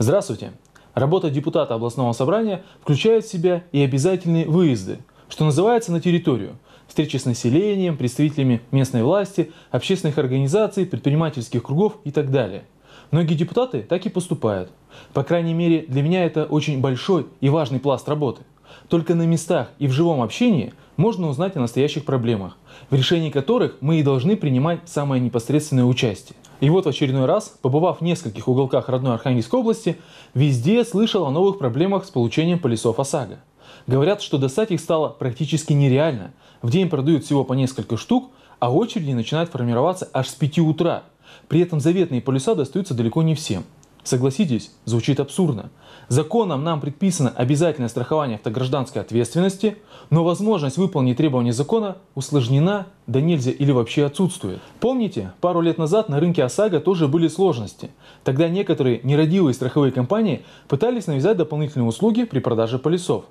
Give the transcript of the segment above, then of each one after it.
Здравствуйте! Работа депутата областного собрания включает в себя и обязательные выезды, что называется на территорию, встречи с населением, представителями местной власти, общественных организаций, предпринимательских кругов и так далее. Многие депутаты так и поступают. По крайней мере, для меня это очень большой и важный пласт работы. Только на местах и в живом общении можно узнать о настоящих проблемах, в решении которых мы и должны принимать самое непосредственное участие. И вот в очередной раз, побывав в нескольких уголках родной Архангельской области, везде слышал о новых проблемах с получением полисов ОСАГО. Говорят, что достать их стало практически нереально. В день продают всего по несколько штук, а очереди начинают формироваться аж с 5 утра. При этом заветные полюса достаются далеко не всем – Согласитесь, звучит абсурдно. Законом нам предписано обязательное страхование автогражданской ответственности, но возможность выполнить требования закона усложнена, да нельзя или вообще отсутствует. Помните, пару лет назад на рынке ОСАГО тоже были сложности. Тогда некоторые нерадивые страховые компании пытались навязать дополнительные услуги при продаже полисов.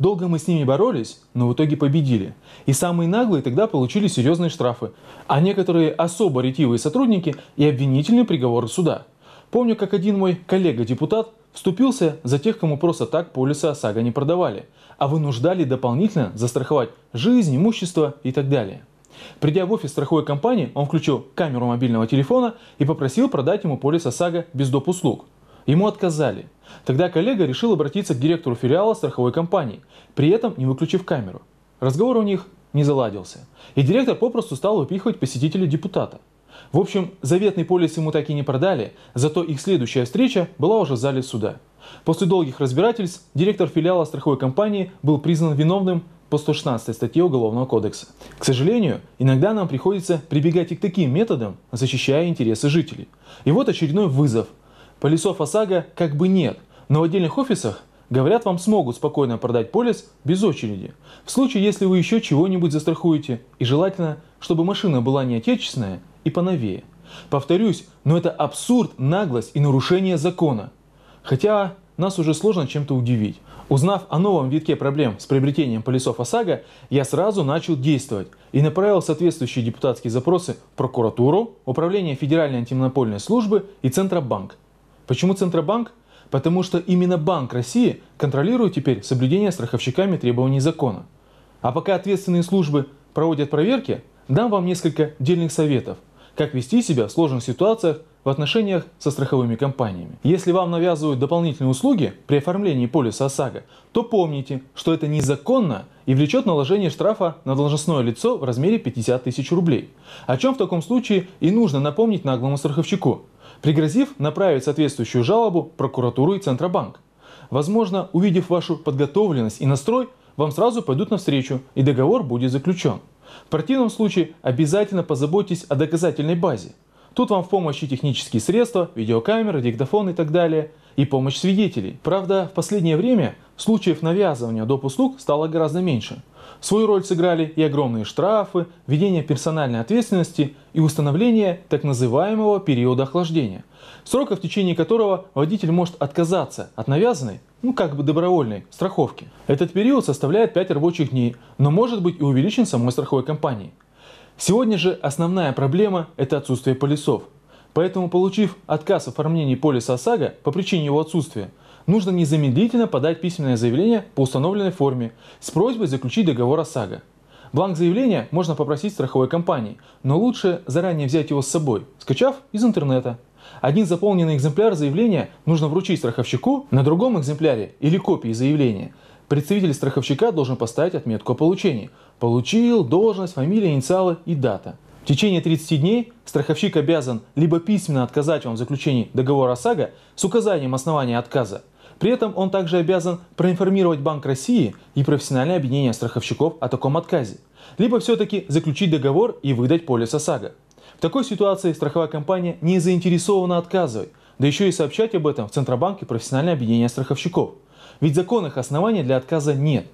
Долго мы с ними боролись, но в итоге победили. И самые наглые тогда получили серьезные штрафы, а некоторые особо ретивые сотрудники и обвинительные приговоры суда – Помню, как один мой коллега-депутат вступился за тех, кому просто так полисы ОСАГО не продавали, а вынуждали дополнительно застраховать жизнь, имущество и так далее. Придя в офис страховой компании, он включил камеру мобильного телефона и попросил продать ему полис ОСАГО без доп. услуг. Ему отказали. Тогда коллега решил обратиться к директору филиала страховой компании, при этом не выключив камеру. Разговор у них не заладился, и директор попросту стал выпихивать посетителя депутата – в общем, заветный полис ему так и не продали, зато их следующая встреча была уже в зале суда. После долгих разбирательств директор филиала страховой компании был признан виновным по 116 статье Уголовного кодекса. К сожалению, иногда нам приходится прибегать и к таким методам, защищая интересы жителей. И вот очередной вызов. Полисов ОСАГО как бы нет, но в отдельных офисах Говорят, вам смогут спокойно продать полис без очереди. В случае, если вы еще чего-нибудь застрахуете, и желательно, чтобы машина была не отечественная, и поновее. Повторюсь, но это абсурд, наглость и нарушение закона. Хотя нас уже сложно чем-то удивить. Узнав о новом витке проблем с приобретением полисов ОСАГО, я сразу начал действовать и направил соответствующие депутатские запросы в прокуратуру, Управление Федеральной антимонопольной службы и Центробанк. Почему Центробанк? Потому что именно Банк России контролирует теперь соблюдение страховщиками требований закона. А пока ответственные службы проводят проверки, дам вам несколько дельных советов – как вести себя в сложных ситуациях в отношениях со страховыми компаниями. Если вам навязывают дополнительные услуги при оформлении полиса ОСАГО, то помните, что это незаконно и влечет наложение штрафа на должностное лицо в размере 50 тысяч рублей, о чем в таком случае и нужно напомнить наглому страховщику, пригрозив направить соответствующую жалобу прокуратуру и Центробанк. Возможно, увидев вашу подготовленность и настрой, вам сразу пойдут навстречу и договор будет заключен. В противном случае обязательно позаботьтесь о доказательной базе. Тут вам в помощь и технические средства, видеокамеры, диктофон и так далее, и помощь свидетелей. Правда, в последнее время случаев навязывания доп. услуг стало гораздо меньше – Свою роль сыграли и огромные штрафы, введение персональной ответственности и установление так называемого периода охлаждения, срока в течение которого водитель может отказаться от навязанной, ну как бы добровольной, страховки. Этот период составляет 5 рабочих дней, но может быть и увеличен самой страховой компанией. Сегодня же основная проблема – это отсутствие полисов. Поэтому, получив отказ в оформлении полиса ОСАГО по причине его отсутствия – нужно незамедлительно подать письменное заявление по установленной форме с просьбой заключить договор ОСАГО. Бланк заявления можно попросить страховой компании, но лучше заранее взять его с собой, скачав из интернета. Один заполненный экземпляр заявления нужно вручить страховщику, на другом экземпляре или копии заявления представитель страховщика должен поставить отметку о получении. Получил, должность, фамилия, инициалы и дата. В течение 30 дней страховщик обязан либо письменно отказать вам в заключении договора ОСАГО с указанием основания отказа, при этом он также обязан проинформировать Банк России и профессиональное объединение страховщиков о таком отказе, либо все-таки заключить договор и выдать полис ОСАГО. В такой ситуации страховая компания не заинтересована отказывать, да еще и сообщать об этом в Центробанке профессиональное объединение страховщиков. Ведь законных оснований для отказа нет.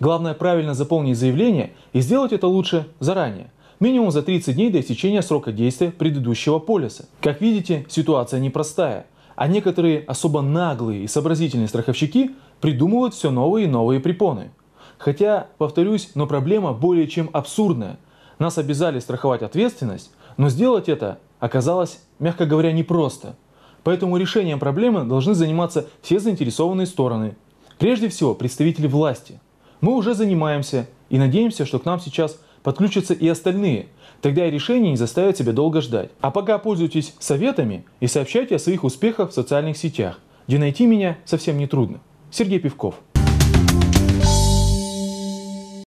Главное правильно заполнить заявление и сделать это лучше заранее, минимум за 30 дней до истечения срока действия предыдущего полиса. Как видите, ситуация непростая – а некоторые особо наглые и сообразительные страховщики придумывают все новые и новые препоны. Хотя, повторюсь, но проблема более чем абсурдная. Нас обязали страховать ответственность, но сделать это оказалось, мягко говоря, непросто. Поэтому решением проблемы должны заниматься все заинтересованные стороны. Прежде всего, представители власти. Мы уже занимаемся и надеемся, что к нам сейчас подключатся и остальные. Тогда и решение не заставит себя долго ждать. А пока пользуйтесь советами и сообщайте о своих успехах в социальных сетях, где найти меня совсем не трудно. Сергей Пивков.